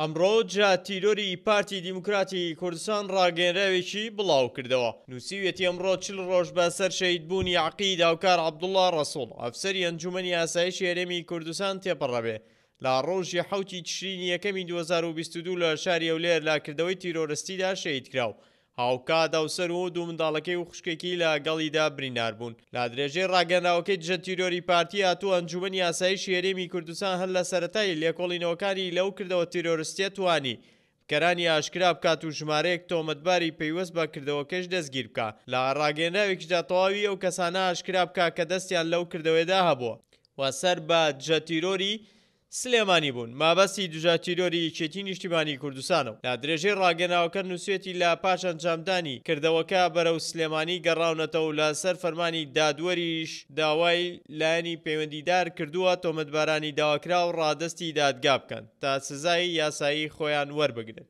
ئەمڕۆ جاتیرۆری پارتی دیموکراتی کوردستان ڕاگەێنراوێکی بڵاو کردەوە نووسیوێتی ئەمڕۆ چل ڕۆژ بەسەر شەید بوونی عقید هاوکار عبدوڵڵا ڕسوڵ ئەفسری ئەنجومی ئاسایشی هەرێمی کوردستان تێپەڕەبێ لە ڕۆژی حوتی چرینی یەکەمی 2022 لە شاری ئەولێر لاکردەوەی تیرۆرستیدا شەید کراوە هاوکا داوسەر و دوو منداڵەکەی و خوشکێکی لە گەڵیدا برینار بوون لا درێژێ ڕاگەناوەکەی جە تیرۆری پارتی هاتوو ئەنجومنی یاسایشی هەرێمی کوردستان هەر لە سەتای لێکۆڵینەوەکانی لەو کردەوە تیرۆرستێت توانی. کەرانی ئاشکرا بکات و ژمارەیەک تۆمەتباری پەیوەست بەکردەوەکەش دەستگیر بکە لە ڕاگەناوێکیدا تەواوی ئەو کەسانە ئاشکرا بکە کە دەستیان لەو کردەوەدا هەبووە. وەسەر بە جەتیرۆری سلێمانی بوون مابەستی دوژاتیرۆری کێتی نیشتیبانی کوردستانە لا درێژەی ڕاگەناوەکە نووسێتی لا پاش ئەنجامدانی کردەوەکە بەرەو سلێمانی گەڕاونەتەوە لە سەر فەرمانی دادوەریش داوای لایەنی پەیوەندیدار کردووە تۆمەتبارانی داواکرا و ڕادستی دادگا بکەن تا سزایی یاسایی خۆیان وەربگرن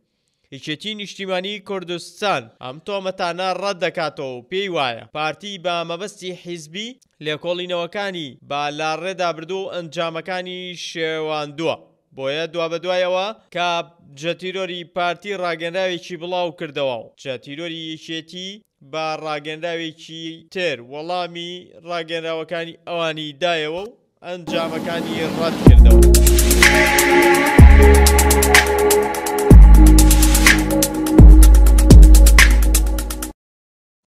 یەکێتی نیشتیمانی کوردستان ئەم تۆمەتانە ڕەت دەکاتەوە و پێی وایە پارتی بە مەبەستی حیزبی لێکۆڵینەوەکانی بالاڕێدا بردو و ئەنجامەکانی شێواندووە بۆیە دوا بەدوایەوە کە جەتیرۆری پارتی ڕاگەنداوێکی بڵاو کردەوە و جەتیرۆری یەکێتی بە ڕاگەنداوێکی تر وەڵامی ڕاگەنداوەکانی ئەوانی دایەوە و ئەنجامەکانی ڕەت کردەوە.